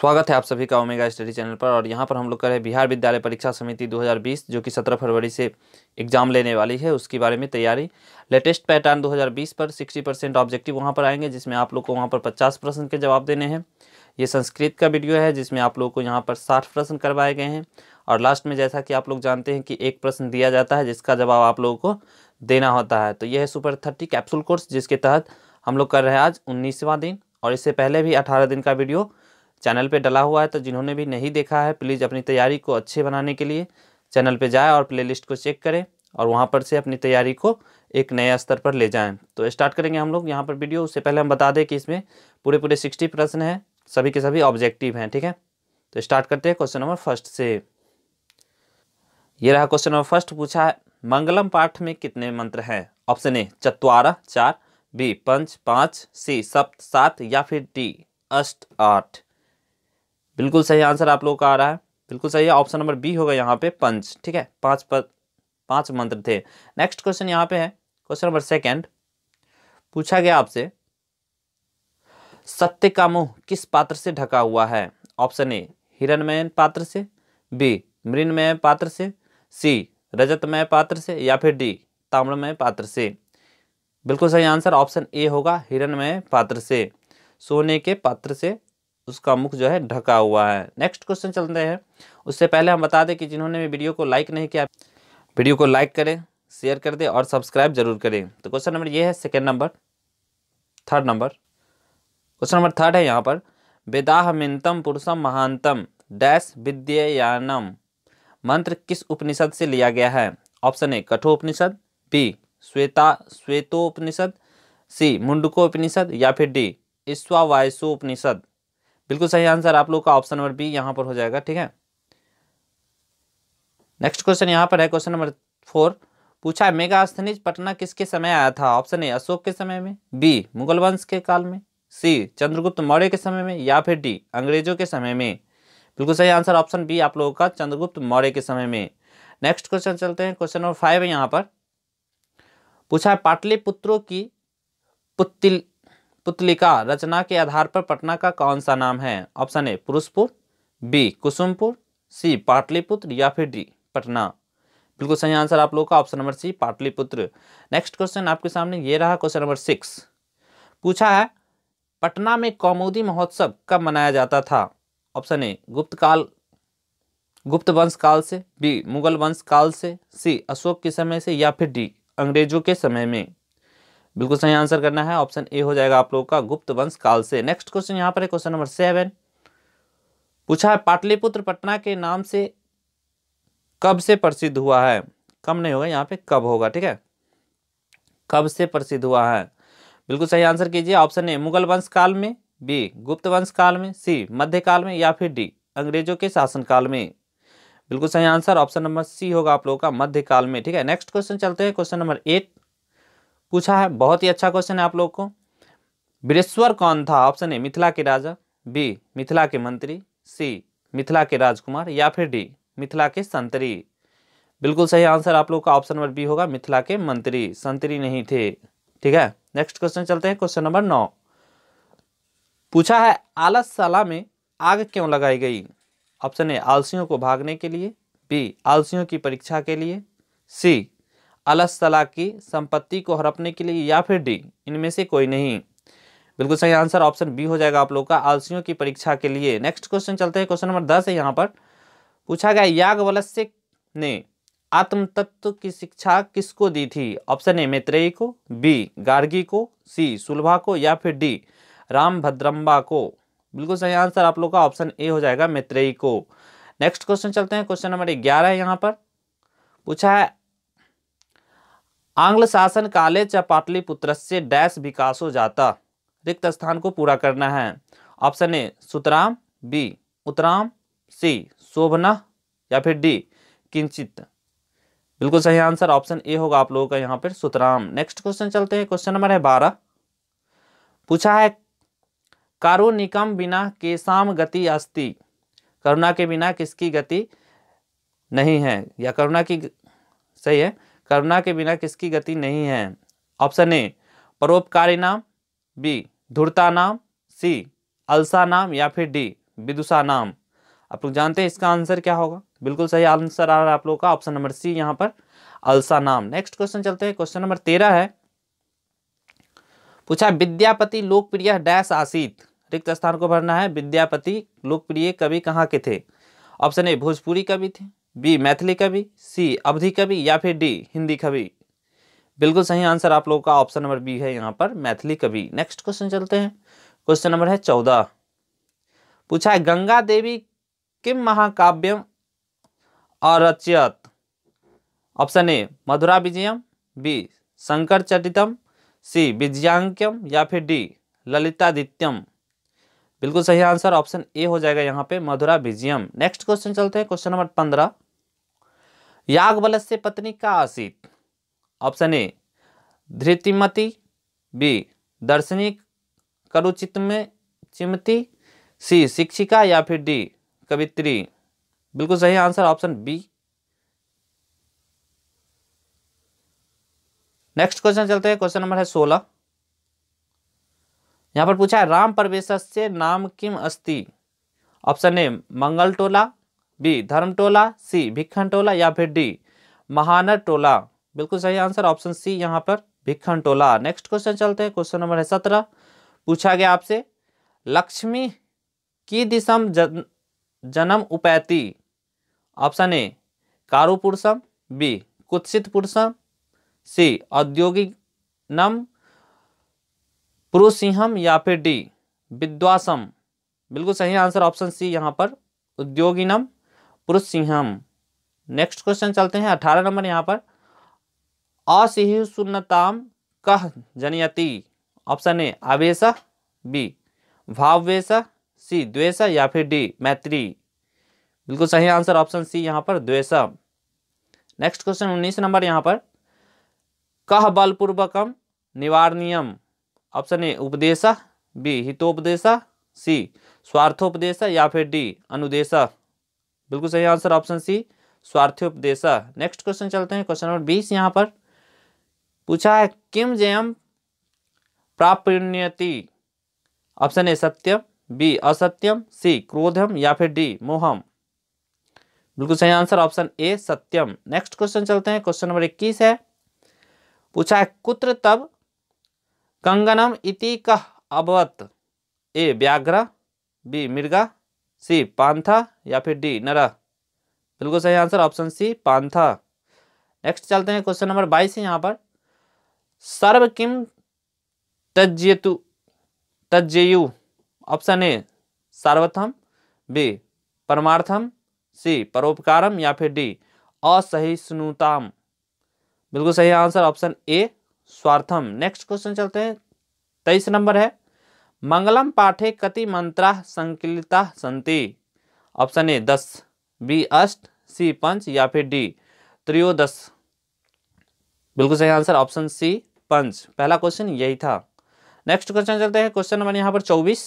स्वागत है आप सभी का ओमेगा स्टडी चैनल पर और यहाँ पर हम लोग कर रहे हैं बिहार विद्यालय परीक्षा समिति 2020 जो कि 17 फरवरी से एग्जाम लेने वाली है उसके बारे में तैयारी लेटेस्ट पैटर्न 2020 पर 60 परसेंट ऑब्जेक्टिव वहाँ पर आएंगे जिसमें आप लोग को वहाँ पर 50 प्रश्न के जवाब देने हैं ये संस्कृत का वीडियो है जिसमें आप लोग को यहाँ पर साठ प्रश्न करवाए गए हैं और लास्ट में जैसा कि आप लोग जानते हैं कि एक प्रश्न दिया जाता है जिसका जवाब आप लोगों को देना होता है तो यह है सुपर थर्टी कैप्सूल कोर्स जिसके तहत हम लोग कर रहे हैं आज उन्नीसवां दिन और इससे पहले भी अठारह दिन का वीडियो चैनल पे डला हुआ है तो जिन्होंने भी नहीं देखा है प्लीज़ अपनी तैयारी को अच्छे बनाने के लिए चैनल पे जाएं और प्लेलिस्ट को चेक करें और वहाँ पर से अपनी तैयारी को एक नए स्तर पर ले जाएं तो स्टार्ट करेंगे हम लोग यहाँ पर वीडियो उससे पहले हम बता दें कि इसमें पूरे पूरे सिक्सटी प्रश्न हैं सभी के सभी ऑब्जेक्टिव हैं ठीक है तो स्टार्ट करते हैं क्वेश्चन नंबर फर्स्ट से ये रहा क्वेश्चन नंबर फर्स्ट पूछा है मंगलम पाठ में कितने मंत्र हैं ऑप्शन ए चतवारा चार बी पंच पाँच सी सप्त सात या फिर डी अष्ट आठ बिल्कुल सही आंसर आप लोगों का आ रहा है बिल्कुल सही है ऑप्शन नंबर बी होगा यहाँ पे पंच ठीक है पांच पद पांच मंत्र थे नेक्स्ट क्वेश्चन यहाँ पे है क्वेश्चन नंबर सेकंड पूछा गया आपसे सत्य का मुंह किस पात्र से ढका हुआ है ऑप्शन ए हिरणमय पात्र से बी मृणमय पात्र से सी रजतमय पात्र से या फिर डी ताम्रमय पात्र से बिल्कुल सही आंसर ऑप्शन ए होगा हिरणमय पात्र से सोने के पात्र से उसका मुख जो है ढका हुआ है नेक्स्ट क्वेश्चन चलते हैं उससे पहले हम बता दें कि जिन्होंने भी वीडियो को लाइक नहीं किया वीडियो को लाइक करें शेयर कर दें और सब्सक्राइब जरूर करें तो क्वेश्चन नंबर ये है second number third number question number third है यहाँ पर वेदाह मिनतम पुरुषम महानतम डैश विद्यनम मंत्र किस उपनिषद से लिया गया है option A Kathopanishad B Shweta Shvetopanishad C Mundaka Upanishad या फिर डी उपनिषद बिल्कुल सही आंसर आप लोग का ऑप्शन नंबर बी यहाँ पर हो जाएगा ठीक है नेक्स्ट क्वेश्चन यहाँ पर है क्वेश्चन नंबर फोर पूछा मेगा अस्थनिज पटना किसके समय आया था ऑप्शन ए अशोक के समय में बी मुगल वंश के काल में सी चंद्रगुप्त मौर्य के समय में या फिर डी अंग्रेजों के समय में बिल्कुल सही आंसर ऑप्शन बी आप लोगों का चंद्रगुप्त मौर्य के समय में नेक्स्ट क्वेश्चन चलते हैं क्वेश्चन नंबर फाइव है यहाँ पर पूछा है पाटलिपुत्रों की पुत्तिल पुतलिका रचना के आधार पर पटना का कौन सा नाम है option A Purushapura B Kusumapura C Pataliputra या फिर डी पटना बिल्कुल सही आंसर आप लोगों का option number C Pataliputra next question आपके सामने ये रहा क्वेश्चन नंबर सिक्स पूछा है पटना में कौमुदी महोत्सव कब मनाया जाता था ऑप्शन ए गुप्त काल गुप्त वंश काल से बी मुगल वंश काल से सी अशोक के समय से या फिर डी अंग्रेजों के समय में बिल्कुल सही आंसर करना है ऑप्शन ए हो जाएगा आप लोगों का गुप्त वंश काल से नेक्स्ट क्वेश्चन यहाँ पर है क्वेश्चन नंबर सेवन पूछा है पाटलिपुत्र पटना के नाम से कब से प्रसिद्ध हुआ है कम नहीं होगा यहाँ पे कब होगा ठीक है कब से प्रसिद्ध हुआ है बिल्कुल सही आंसर कीजिए ऑप्शन ए मुगल वंश काल में बी गुप्त वंश काल में सी मध्य काल में या फिर डी अंग्रेजों के शासन काल में बिल्कुल सही आंसर ऑप्शन नंबर सी होगा आप लोगों का मध्य काल में ठीक है नेक्स्ट क्वेश्चन चलते हैं क्वेश्चन नंबर एट पूछा है बहुत ही अच्छा क्वेश्चन है आप लोग को वीरेश्वर कौन था ऑप्शन ए मिथिला के राजा बी मिथिला के मंत्री सी मिथिला के राजकुमार या फिर डी मिथिला के संतरी बिल्कुल सही आंसर आप लोग का ऑप्शन नंबर बी होगा मिथिला के मंत्री संतरी नहीं थे ठीक है नेक्स्ट क्वेश्चन चलते हैं क्वेश्चन नंबर नौ पूछा है आलसशाला में आग क्यों लगाई गई ऑप्शन ए आलसियों को भागने के लिए बी आलसियों की परीक्षा के लिए सी अलसला की संपत्ति को हड़पने के लिए या फिर डी इनमें से कोई नहीं बिल्कुल सही आंसर ऑप्शन बी हो जाएगा आप लोग का आलसियों की परीक्षा के लिए नेक्स्ट क्वेश्चन चलते हैं क्वेश्चन नंबर दस है यहाँ पर पूछा गया यागवलस्य ने आत्म तत्व की शिक्षा किसको दी थी ऑप्शन ए मैत्रेयी को बी गार्गी को सी सुलभा को या फिर डी राम भद्रम्बा को बिल्कुल सही आंसर आप लोग का ऑप्शन ए हो जाएगा मैत्रेयी को नेक्स्ट क्वेश्चन चलते हैं क्वेश्चन नंबर ग्यारह है यहाँ पर पूछा है आंग्ल शासन काले च पाटलिपुत्र से डैश विकास हो जाता रिक्त स्थान को पूरा करना है ऑप्शन ए सुतराम बी उतराम सी शोभना या फिर डी किंचित बिल्कुल सही आंसर ऑप्शन ए होगा आप लोगों का यहाँ पर सुतराम नेक्स्ट क्वेश्चन चलते हैं क्वेश्चन नंबर है बारह पूछा है कारो निकम बिना केसाम गति अस्ति करुणा के बिना किसकी गति नहीं है या करुणा की सही है करुणा के बिना किसकी गति नहीं है ऑप्शन ए परोपकारी नाम बी धुरता नाम सी अलसा नाम या फिर डी विदुषा नाम आप लोग जानते हैं इसका आंसर क्या होगा बिल्कुल सही आंसर आ रहा है आप लोगों का ऑप्शन नंबर सी यहाँ पर अलसा नाम नेक्स्ट क्वेश्चन चलते हैं क्वेश्चन नंबर तेरह है पूछा विद्यापति लोकप्रिय डैश आशीत रिक्त स्थान को भरना है विद्यापति लोकप्रिय कवि कहाँ के थे ऑप्शन ए भोजपुरी कवि थे बी मैथिली कवि सी अवधि कवि या फिर डी हिंदी कवि बिल्कुल सही आंसर आप लोगों का ऑप्शन नंबर बी है यहाँ पर मैथिली कवि नेक्स्ट क्वेश्चन चलते हैं क्वेश्चन नंबर है चौदह पूछा है गंगा देवी किम महाकाव्यम अरचयत option A Madhura Vijayam B Shankar Charitam C Vijayankyam या फिर डी ललितादित्यम बिल्कुल सही आंसर ऑप्शन ए हो जाएगा यहाँ पे मधुरा विजयम नेक्स्ट क्वेश्चन चलते हैं क्वेश्चन नंबर पंद्रह याग से पत्नी का आसित ऑप्शन ए धृतिमती बी दर्शनी करुचित में चिमती सी शिक्षिका या फिर डी कवित्री बिल्कुल सही answer option B next question चलते हैं क्वेश्चन नंबर है सोलह यहाँ पर पूछा है राम परवेश नाम किम अस्ति option A Mangal Tola B धर्म टोला सी भिक्खन टोला या फिर डी महानर टोला बिल्कुल सही आंसर ऑप्शन सी यहाँ पर भिक्खन टोला नेक्स्ट क्वेश्चन चलते हैं क्वेश्चन नंबर है सत्रह पूछा गया आपसे लक्ष्मी की दिशम जन, जन्म उपैती ऑप्शन ए कारू पुरुषम बी कुत्सित पुरुषम सी औद्योगिक नम पुरुषिहम या फिर डी विद्वासम बिल्कुल सही आंसर ऑप्शन सी यहाँ पर उद्योगिनम पुरुष सिंहम नेक्स्ट क्वेश्चन चलते हैं अठारह नंबर यहाँ पर असहिष्णुताम कह जनयति ऑप्शन ए आवेश बी भाववेश सी द्वेष या फिर डी मैत्री बिल्कुल सही आंसर ऑप्शन सी यहाँ पर द्वेष नेक्स्ट क्वेश्चन उन्नीस नंबर यहाँ पर कह बलपूर्वकम निवारणियम ऑप्शन ए उपदेश बी हितोपदेश सी स्वार्थोपदेश या फिर डी अनुदेश बिल्कुल सही आंसर ऑप्शन सी उपदेशा नेक्स्ट क्वेश्चन चलते हैं क्वेश्चन नंबर बीस यहाँ पर पूछा है किम जयम प्राप्ति ऑप्शन ए सत्यम बी असत्यम सी क्रोधम या फिर डी मोहम बिल्कुल सही आंसर ऑप्शन ए सत्यम नेक्स्ट क्वेश्चन चलते हैं क्वेश्चन नंबर इक्कीस है पूछा है कुत्र तब कंगनम इति कह अबत ए व्याघ्र बी मृगा सी पांथा या फिर डी नरा बिल्कुल सही आंसर ऑप्शन सी पांथा नेक्स्ट चलते हैं क्वेश्चन नंबर बाईस है यहाँ पर सर्व किम तजेतु तज्जेयु ऑप्शन ए सार्वथम बी परमार्थम सी परोपकारम या फिर डी असहिष्णुताम बिल्कुल सही आंसर ऑप्शन ए स्वार्थम नेक्स्ट क्वेश्चन चलते हैं तेईस नंबर है मंगलम पाठे कति मंत्रा संकलिता संति ऑप्शन ए दस बी अष्ट सी पंच या फिर डी त्रियोदश बिल्कुल सही आंसर ऑप्शन सी पंच पहला क्वेश्चन यही था नेक्स्ट क्वेश्चन चलते हैं क्वेश्चन नंबर यहाँ पर चौबीस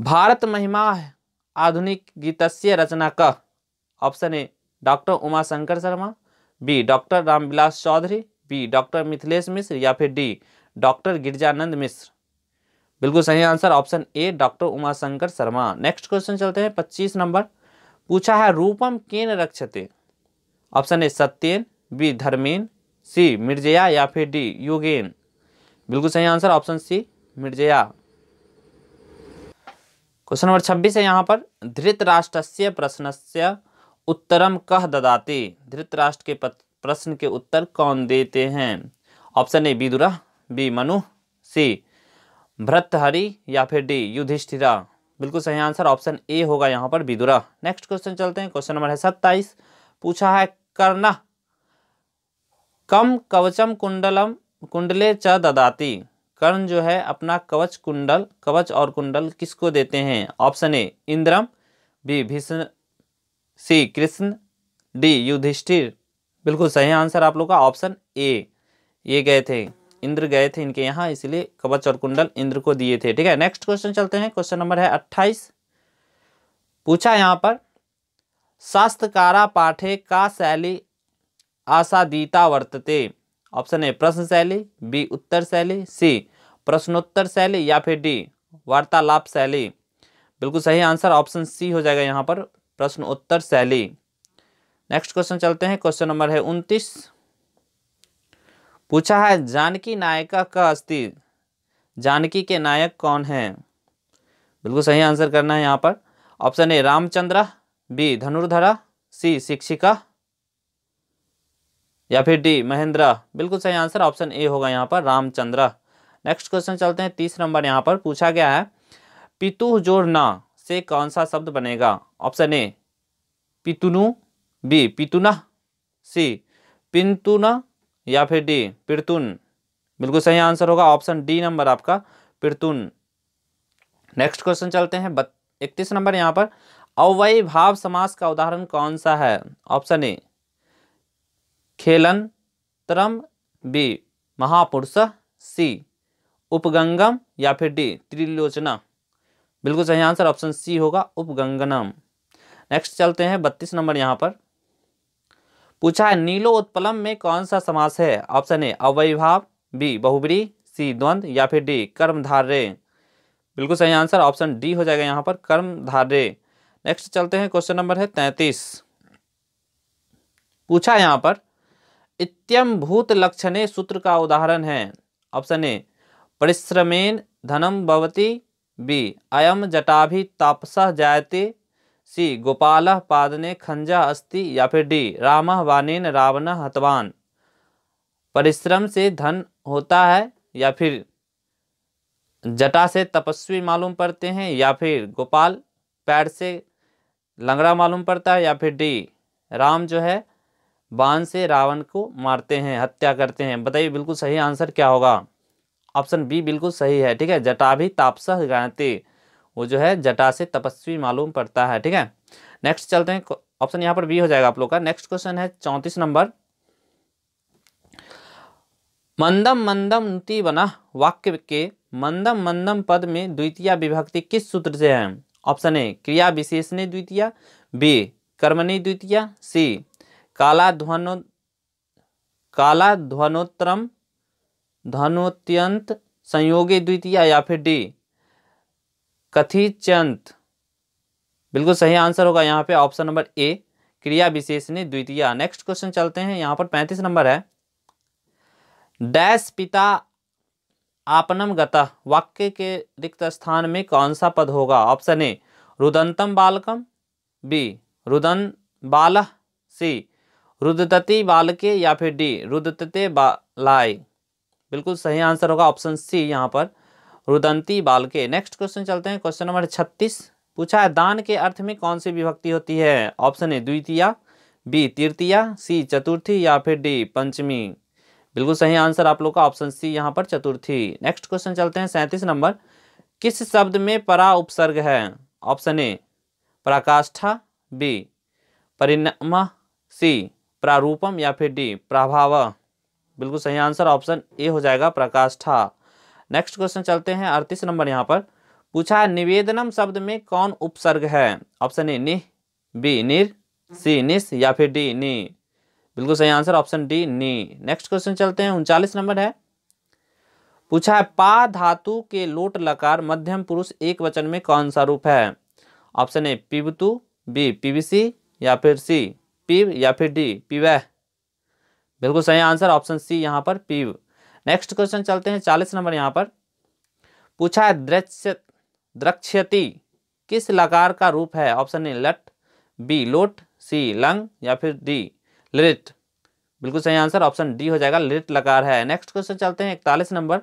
भारत महिमा आधुनिक गीतस्य रचना का option A doctor Umashankar Sharma B doctor Ramvilas Chaudhary B doctor Mithilesh Mishra या फिर डी डॉक्टर गिरजानंद मिश्र बिल्कुल सही answer option A doctor Umashankar Sharma next question चलते हैं पच्चीस नंबर पूछा है रूपम केन रक्षते ऑप्शन ए सत्यन बी धर्मेन सी मिर्जया या फिर डी योगेन बिल्कुल सही आंसर ऑप्शन सी मिर्जया क्वेश्चन नंबर छब्बीस है यहाँ पर धृतराष्ट्र से प्रश्न से उत्तरम कह ददाते धृतराष्ट्र के प्रश्न के उत्तर कौन देते हैं option A Vidura B Manu C Bhartrihari या फिर डी युधिष्ठिरा बिल्कुल सही आंसर ऑप्शन ए होगा यहाँ पर विदुरा नेक्स्ट क्वेश्चन चलते हैं क्वेश्चन नंबर है सत्ताईस पूछा है कर्ण कम कवचम कुंडलम कुंडले च ददाती कर्ण जो है अपना कवच कुंडल कवच और कुंडल किसको देते हैं ऑप्शन ए इंद्रम B Bhishma C Krishna D Yudhishthira बिल्कुल सही आंसर आप लोग का ऑप्शन ए ये गए थे इंद्र गए थे इनके यहाँ इसलिए कवच और कुंडल इंद्र को दिए थे ठीक है नेक्स्ट क्वेश्चन चलते हैं क्वेश्चन नंबर है अट्ठाईस पूछा यहाँ पर शास्त्रकारा पाठे का शैली आशादीता वर्तते ऑप्शन ए प्रश्न शैली बी उत्तर शैली सी प्रश्नोत्तर शैली या फिर डी वार्तालाप शैली बिल्कुल सही आंसर ऑप्शन सी हो जाएगा यहाँ पर प्रश्नोत्तर शैली नेक्स्ट क्वेश्चन चलते हैं क्वेश्चन नंबर है उनतीस पूछा है जानकी नायिका का अस्थि जानकी के नायक कौन है बिल्कुल सही आंसर करना है यहाँ पर ऑप्शन ए रामचंद्र बी धनुर्धरा सी शिक्षिका या फिर डी महेंद्रा बिल्कुल सही आंसर ऑप्शन ए होगा यहाँ पर रामचंद्र नेक्स्ट क्वेश्चन चलते हैं तीस नंबर यहाँ पर पूछा गया है पितु जोर से कौन सा शब्द बनेगा ऑप्शन ए पितुनु बी पितुना सी पिंतुना या फिर डी पिरतुन बिल्कुल सही आंसर होगा ऑप्शन डी नंबर आपका पिरतुन नेक्स्ट क्वेश्चन चलते हैं इकतीस नंबर यहाँ पर अवयी भाव समास का उदाहरण कौन सा है ऑप्शन ए खेलन त्रम बी महापुरुष सी उपगंगम या फिर डी त्रिलोचना बिल्कुल सही आंसर ऑप्शन सी होगा उपगंगनम नेक्स्ट चलते हैं बत्तीस नंबर यहाँ पर पूछा है उत्पलम में कौन सा समास है ऑप्शन ए अवैभाव बी बहुबरी सी द्वंद या फिर डी धारे बिल्कुल सही आंसर ऑप्शन डी हो जाएगा यहाँ पर धारे नेक्स्ट चलते हैं क्वेश्चन नंबर है तैतीस पूछा यहाँ पर इत्यम भूत लक्षणे सूत्र का उदाहरण है ऑप्शन ए परिश्रमेण धनम भवती बी अयम जटाभि तापस जायते सी गोपाल पादने खंजा अस्ति या फिर डी राम वानेन रावण हतवान परिश्रम से धन होता है या फिर जटा से तपस्वी मालूम पड़ते हैं या फिर गोपाल पैर से लंगड़ा मालूम पड़ता है या फिर डी राम जो है बाण से रावण को मारते हैं हत्या करते हैं बताइए बिल्कुल सही आंसर क्या होगा ऑप्शन बी बिल्कुल सही है ठीक है जटा भी तापसह गायते वो जो है जटा से तपस्वी मालूम पड़ता है ठीक है नेक्स्ट चलते हैं ऑप्शन यहाँ पर बी हो जाएगा आप लोग का नेक्स्ट क्वेश्चन है चौंतीस नंबर मंदम मंदम नुति बना वाक्य के मंदम मंदम पद में द्वितीय विभक्ति किस सूत्र से है ऑप्शन ए क्रिया ने द्वितीय बी कर्मणी द्वितीय सी काला ध्वनो काला ध्वनोत्तरम ध्वनोत्यंत संयोगी द्वितीय या फिर डी कथिचंत बिल्कुल सही आंसर होगा यहाँ पे ऑप्शन नंबर ए क्रिया विशेषणी द्वितीय नेक्स्ट क्वेश्चन चलते हैं यहाँ पर पैंतीस नंबर है डैश पिता आपनम गता वाक्य के रिक्त स्थान में कौन सा पद होगा ऑप्शन ए रुदंतम बालकम बी रुदन बाल सी रुदती बालके या फिर डी रुदते बालाय बिल्कुल सही आंसर होगा ऑप्शन सी यहाँ पर रुदंती बाल के नेक्स्ट क्वेश्चन चलते हैं क्वेश्चन नंबर छत्तीस पूछा है दान के अर्थ में कौन सी विभक्ति होती है ऑप्शन ए द्वितीया बी तृतीया सी चतुर्थी या फिर डी पंचमी बिल्कुल सही आंसर आप लोग का ऑप्शन सी यहाँ पर चतुर्थी नेक्स्ट क्वेश्चन चलते हैं सैंतीस नंबर किस शब्द में परा उपसर्ग है ऑप्शन ए प्राकाष्ठा बी परिणाम सी प्रारूपम या फिर डी प्रभाव बिल्कुल सही आंसर ऑप्शन ए हो जाएगा प्रकाष्ठा नेक्स्ट क्वेश्चन चलते हैं अड़तीस नंबर यहाँ पर पूछा है निवेदनम शब्द में कौन उपसर्ग है ऑप्शन ए नि बी निर सी निस या फिर डी नी बिल्कुल सही आंसर ऑप्शन डी नी नेक्स्ट क्वेश्चन चलते हैं उनचालीस नंबर है पूछा है पा धातु के लोट लकार मध्यम पुरुष एक वचन में कौन सा रूप है ऑप्शन ए पिबतु बी पीवीसी या फिर सी पीव या फिर डी पीवह बिल्कुल सही आंसर ऑप्शन सी यहाँ पर पीव नेक्स्ट क्वेश्चन चलते हैं चालीस नंबर यहाँ पर पूछा है दृश्य द्रक्ष्यति किस लकार का रूप है ऑप्शन ए लट बी लोट सी लंग या फिर डी लिट बिल्कुल सही आंसर ऑप्शन डी हो जाएगा लिट लकार है नेक्स्ट क्वेश्चन चलते हैं इकतालीस नंबर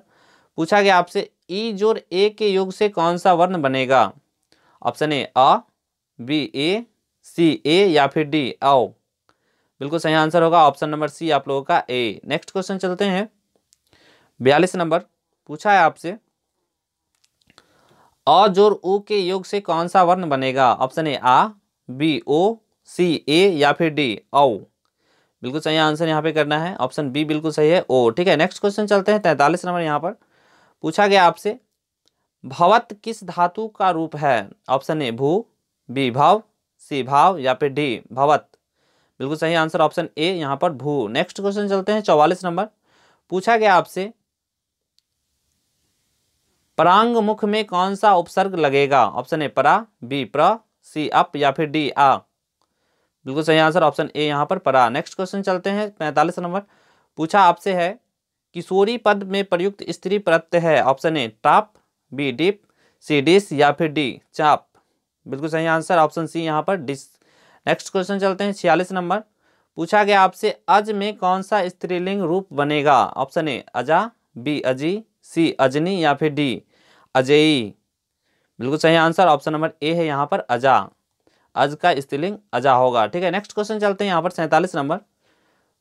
पूछा गया आपसे ई जोर ए के योग से कौन सा वर्ण बनेगा ऑप्शन ए अ बी ए सी ए या फिर डी आओ बिल्कुल सही आंसर होगा ऑप्शन नंबर सी आप लोगों का ए नेक्स्ट क्वेश्चन चलते हैं बयालीस नंबर पूछा है आपसे अ जोर ऊ के योग से कौन सा वर्ण बनेगा option A uh B O सी ए या फिर डी औ बिल्कुल सही आंसर यहाँ पे करना है ऑप्शन बी बिल्कुल सही है ओ ठीक है नेक्स्ट क्वेश्चन चलते हैं तैंतालीस नंबर यहाँ पर पूछा गया आपसे भवत किस धातु का रूप है ऑप्शन ए भू बी भाव सी भाव या फिर डी भवत बिल्कुल सही आंसर ऑप्शन ए यहाँ पर भू नेक्स्ट क्वेश्चन चलते हैं चौवालीस नंबर पूछा गया आपसे परांग मुख में कौन सा उपसर्ग लगेगा ऑप्शन ए परा बी प्र सी अप या फिर डी आ बिल्कुल सही आंसर ऑप्शन ए यहाँ पर परा नेक्स्ट क्वेश्चन चलते हैं पैंतालीस नंबर पूछा आपसे है किशोरी पद में प्रयुक्त स्त्री प्रत्यय है ऑप्शन ए टाप बी डिप सी डिस या फिर डी चाप बिल्कुल सही आंसर ऑप्शन सी यहाँ पर डिस नेक्स्ट क्वेश्चन चलते हैं छियालीस नंबर पूछा गया आपसे अज में कौन सा स्त्रीलिंग रूप बनेगा ऑप्शन ए अजा बी अजी सी अजनी या फिर डी अजयी बिल्कुल सही आंसर ऑप्शन नंबर ए है यहाँ पर अजा अज का स्त्रीलिंग अजा होगा ठीक है नेक्स्ट क्वेश्चन चलते हैं यहाँ पर सैंतालीस नंबर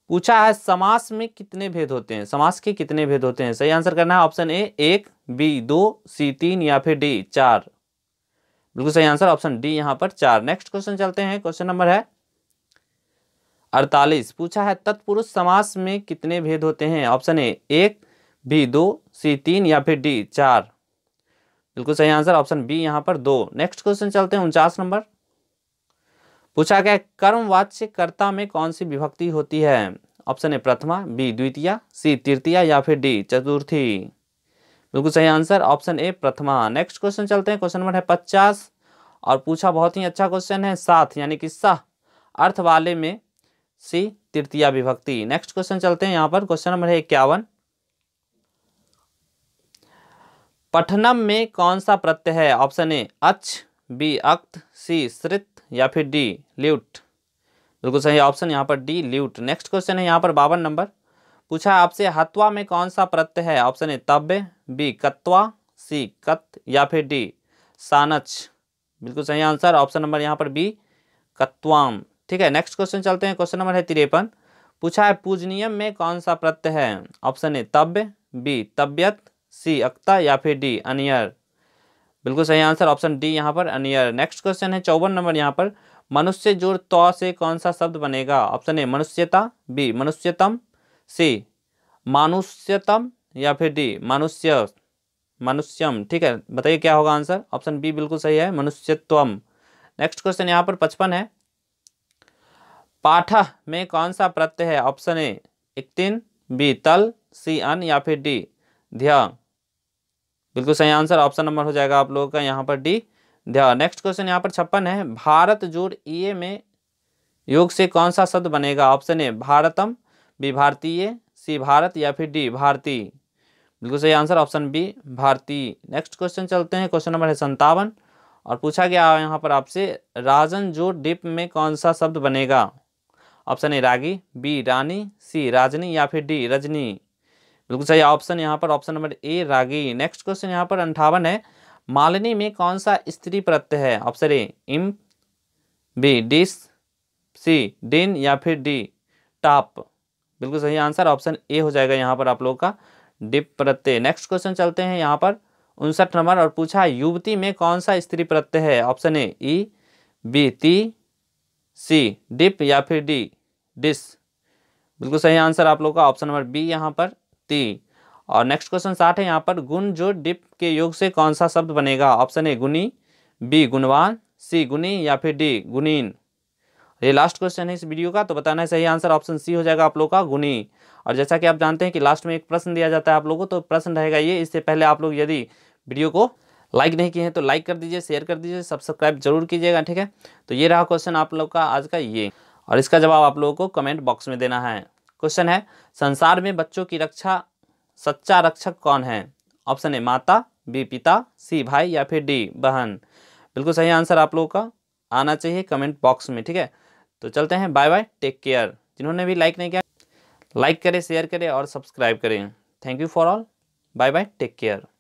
पूछा है समास में कितने भेद होते हैं समास के कितने भेद होते हैं सही आंसर करना है ऑप्शन ए एक बी दो सी तीन या फिर डी चार बिल्कुल सही आंसर ऑप्शन डी यहाँ पर चार नेक्स्ट क्वेश्चन चलते हैं क्वेश्चन नंबर है अड़तालीस पूछा है तत्पुरुष समास में कितने भेद होते हैं ऑप्शन ए एक बी दो सी तीन या फिर डी चार बिल्कुल सही आंसर ऑप्शन बी यहाँ पर दो नेक्स्ट क्वेश्चन चलते हैं उनचास नंबर पूछा गया कर्म वाच्य कर्ता में कौन सी विभक्ति होती है ऑप्शन ए प्रथमा बी द्वितीय सी तृतीया या फिर डी चतुर्थी बिल्कुल सही आंसर ऑप्शन ए प्रथमा नेक्स्ट क्वेश्चन चलते हैं क्वेश्चन नंबर है पचास और पूछा बहुत ही अच्छा क्वेश्चन है साथ यानी कि सह अर्थ वाले में सी तृतीया विभक्ति नेक्स्ट क्वेश्चन चलते हैं यहाँ पर क्वेश्चन नंबर है इक्यावन पठनम में कौन सा प्रत्यय है ऑप्शन ए अच्छ बी अक्त सी श्रित या फिर डी ल्यूट बिल्कुल सही ऑप्शन यहाँ पर डी ल्यूट नेक्स्ट क्वेश्चन है यहाँ पर बावन नंबर पूछा आपसे हत्वा में कौन सा प्रत्यय है ऑप्शन ए तब्य बी कत्वा सी कत या फिर डी सानच बिल्कुल सही आंसर ऑप्शन नंबर यहाँ पर बी कत्वाम ठीक है नेक्स्ट क्वेश्चन चलते हैं क्वेश्चन नंबर है तिरपन पूछा है पूजनीयम में कौन सा प्रत्यय है ऑप्शन ए तब्य बी तब्यत सी अक्ता या फिर डी अनियर बिल्कुल सही आंसर ऑप्शन डी यहाँ पर अनियर नेक्स्ट क्वेश्चन है चौवन नंबर यहाँ पर मनुष्य जोर तो से कौन सा शब्द बनेगा ऑप्शन ए मनुष्यता बी मनुष्यतम सी मानुष्यतम या फिर डी मानुष्य मनुष्यम ठीक है बताइए क्या होगा आंसर ऑप्शन बी बिल्कुल सही है मनुष्यत्वम नेक्स्ट क्वेश्चन यहाँ पर पचपन है पाठ में कौन सा प्रत्यय है ऑप्शन ए तीन बी तल सी अन या फिर डी ध्या बिल्कुल सही आंसर ऑप्शन नंबर हो जाएगा आप लोगों का यहाँ पर डी ध्यान नेक्स्ट क्वेश्चन यहाँ पर छप्पन है भारत जोड़ ए e में योग से कौन सा शब्द बनेगा ऑप्शन ए भारतम बी भारतीय सी भारत या फिर डी भारती बिल्कुल सही आंसर ऑप्शन बी भारती नेक्स्ट क्वेश्चन चलते हैं क्वेश्चन नंबर है संतावन और पूछा गया यहाँ पर आपसे राजन जोड़ डिप में कौन सा शब्द बनेगा ऑप्शन ए रागी बी रानी सी राजनी या फिर डी रजनी बिल्कुल सही ऑप्शन यहाँ पर option number A ragi next question यहाँ पर अंठावन है मालिनी में कौन सा स्त्री प्रत्यय है ऑप्शन ए इम बी डिस सी डिन या फिर डी टॉप बिल्कुल सही आंसर ऑप्शन ए हो जाएगा यहाँ पर आप लोगों का डिप प्रत्यय नेक्स्ट क्वेश्चन चलते हैं यहाँ पर उनसठ नंबर और पूछा युवती में कौन सा स्त्री प्रत्यय है ऑप्शन ए ई बी ती सी डिप या फिर डी डिस बिल्कुल सही आंसर आप लोग का ऑप्शन नंबर बी यहाँ पर शक्ति और नेक्स्ट क्वेश्चन साठ है यहाँ पर गुण जो डिप के योग से कौन सा शब्द बनेगा ऑप्शन ए गुनी बी गुणवान सी गुनी या फिर डी गुनीन ये लास्ट क्वेश्चन है इस वीडियो का तो बताना है सही आंसर ऑप्शन सी हो जाएगा आप लोग का गुनी और जैसा कि आप जानते हैं कि लास्ट में एक प्रश्न दिया जाता है आप लोगों को तो प्रश्न रहेगा ये इससे पहले आप लोग यदि वीडियो को लाइक नहीं किए हैं तो लाइक कर दीजिए शेयर कर दीजिए सब्सक्राइब जरूर कीजिएगा ठीक है तो ये रहा क्वेश्चन आप लोग का आज का ये और इसका जवाब आप लोगों को कमेंट बॉक्स में देना है क्वेश्चन है संसार में बच्चों की रक्षा सच्चा रक्षक कौन है ऑप्शन ए माता बी पिता सी भाई या फिर डी बहन बिल्कुल सही आंसर आप लोगों का आना चाहिए कमेंट बॉक्स में ठीक है तो चलते हैं बाय बाय टेक केयर जिन्होंने भी लाइक नहीं किया लाइक करें शेयर करें और सब्सक्राइब करें thank you for all bye bye take care